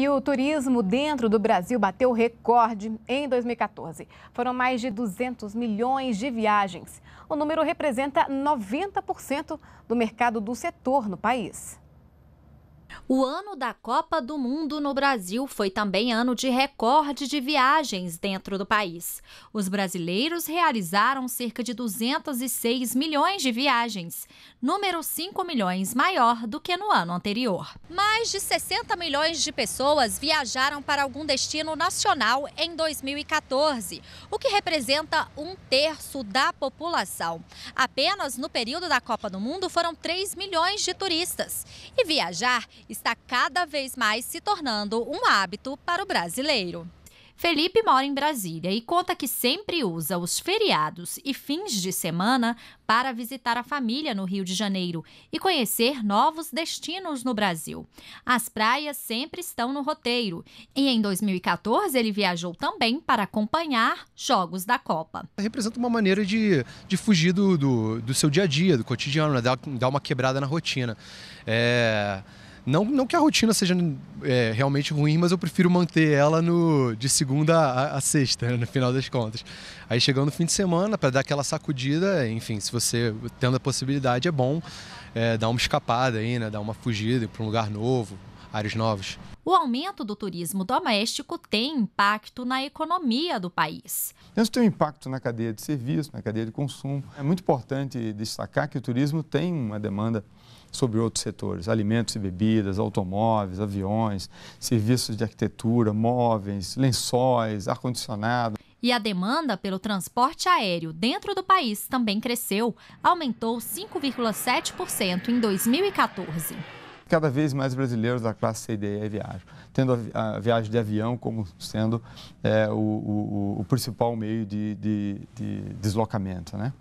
E o turismo dentro do Brasil bateu recorde em 2014. Foram mais de 200 milhões de viagens. O número representa 90% do mercado do setor no país. O ano da Copa do Mundo no Brasil foi também ano de recorde de viagens dentro do país. Os brasileiros realizaram cerca de 206 milhões de viagens, número 5 milhões maior do que no ano anterior. Mais de 60 milhões de pessoas viajaram para algum destino nacional em 2014, o que representa um terço da população. Apenas no período da Copa do Mundo foram 3 milhões de turistas. E viajar está cada vez mais se tornando um hábito para o brasileiro. Felipe mora em Brasília e conta que sempre usa os feriados e fins de semana para visitar a família no Rio de Janeiro e conhecer novos destinos no Brasil. As praias sempre estão no roteiro e em 2014 ele viajou também para acompanhar jogos da Copa. Representa uma maneira de, de fugir do, do, do seu dia a dia, do cotidiano, né? dar, dar uma quebrada na rotina. É não, não que a rotina seja é, realmente ruim, mas eu prefiro manter ela no, de segunda a, a sexta, né, no final das contas. Aí chegando no fim de semana, para dar aquela sacudida, enfim, se você tendo a possibilidade, é bom é, dar uma escapada aí, né? Dar uma fugida para um lugar novo, áreas novas. O aumento do turismo doméstico tem impacto na economia do país. Isso tem um impacto na cadeia de serviço, na cadeia de consumo. É muito importante destacar que o turismo tem uma demanda sobre outros setores, alimentos e bebidas, automóveis, aviões, serviços de arquitetura, móveis, lençóis, ar-condicionado. E a demanda pelo transporte aéreo dentro do país também cresceu, aumentou 5,7% em 2014 cada vez mais brasileiros da classe C e D viajam, tendo a, viagem de avião como sendo é, o, o, o, principal meio de, de, de deslocamento. Né?